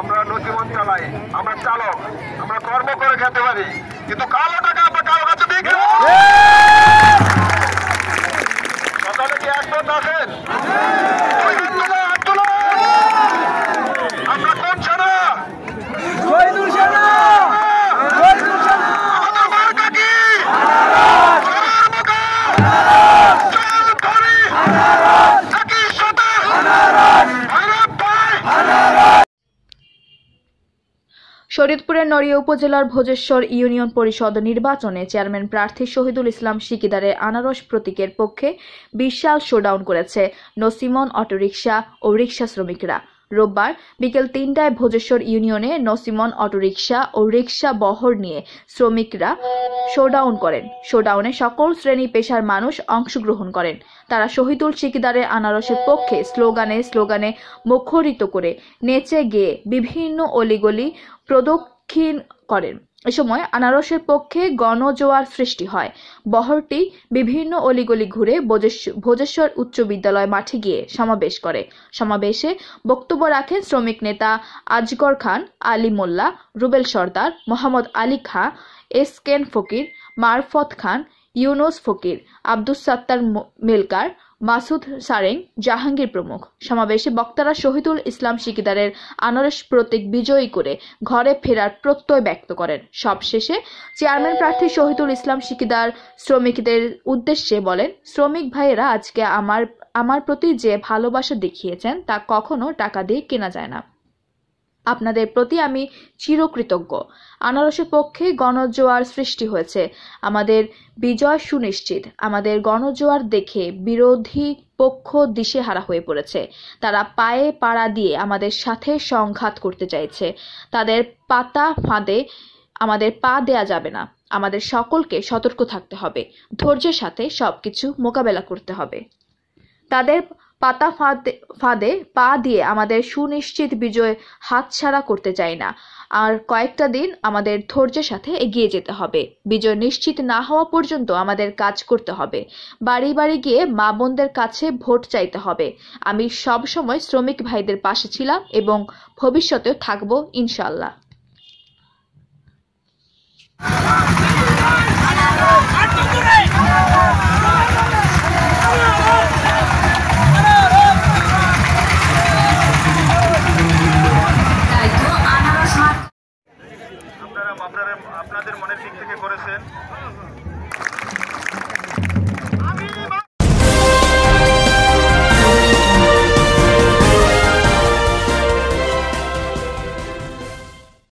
আমরা নদীমন চালাই আমরা চালক আমরা কর্ম করে খেতে পারি কিন্তু কালো টাকা শরীয়তপুরের নড়িয়া উপজেলার ভোজেশ্বর ইউনিয়ন পরিষদ নির্বাচনে চেয়ারম্যান প্রার্থী শহীদুল ইসলাম সিকিদারের আনারস প্রতীকের পক্ষে বিশাল শোডাউন করেছে নসিমন অটোরিকশা ও রিকশা শ্রমিকরা রোববার বিকেল তিনটায় ভোজেশ্বর ইউনিয়নে নসিমন অটোরিকশা ও রিক্সা বহর নিয়ে শ্রমিকরা শোডাউন করেন শোডাউনে সকল শ্রেণী পেশার মানুষ অংশগ্রহণ করেন তারা শহীদুল শিকদারের আনারসের পক্ষে স্লোগানে স্লোগানে মুখরিত করে নেচে গিয়ে বিভিন্ন অলিগলি প্রদক্ষিণ করেন এ সময় আনারসের পক্ষে গণজোয়ার সৃষ্টি হয় বহরটি বিভিন্ন অলিগলি ঘুরে ভোজেশ্বর উচ্চ বিদ্যালয় মাঠে গিয়ে সমাবেশ করে সমাবেশে বক্তব্য রাখেন শ্রমিক নেতা আজগর খান আলী মোল্লা রুবেল সর্দার মোহাম্মদ আলী খা এস কেন ফকির মারফত খান ইউনুস ফকির আব্দুস সাত্তার মেলকার মাসুদ সারেং জাহাঙ্গীর প্রমুখ সমাবেশে বক্তারা শহীদুল ইসলাম শিকিদারের আনারস প্রতীক বিজয়ী করে ঘরে ফেরার প্রত্যয় ব্যক্ত করেন সবশেষে চেয়ারম্যান প্রার্থী শহীদুল ইসলাম শিকিদার শ্রমিকদের উদ্দেশ্যে বলেন শ্রমিক ভাইয়েরা আজকে আমার আমার প্রতি যে ভালোবাসা দেখিয়েছেন তা কখনো টাকা দিয়ে কেনা যায় না আপনাদের প্রতি আমি চিরকৃতজ্ঞ আনারসের পক্ষে গণজোয়ার সৃষ্টি হয়েছে আমাদের বিজয় সুনিশ্চিত আমাদের গণজোয়ার দেখে বিরোধী পক্ষ দিশেহারা হয়ে পড়েছে তারা পায়ে পাড়া দিয়ে আমাদের সাথে সংঘাত করতে চাইছে তাদের পাতা ফাঁদে আমাদের পা দেয়া যাবে না আমাদের সকলকে সতর্ক থাকতে হবে ধৈর্যের সাথে সবকিছু মোকাবেলা করতে হবে তাদের পাতা ফাঁদে ফাঁদে পা দিয়ে আমাদের সুনিশ্চিত বিজয় হাতছাড়া করতে চাই না আর কয়েকটা দিন আমাদের ধৈর্যের সাথে এগিয়ে যেতে হবে বিজয় নিশ্চিত না হওয়া পর্যন্ত আমাদের কাজ করতে হবে বাড়ি বাড়ি গিয়ে মা বোনদের কাছে ভোট চাইতে হবে আমি সব সময় শ্রমিক ভাইদের পাশে ছিলাম এবং ভবিষ্যতেও থাকবো ইনশাল্লাহ アメリカ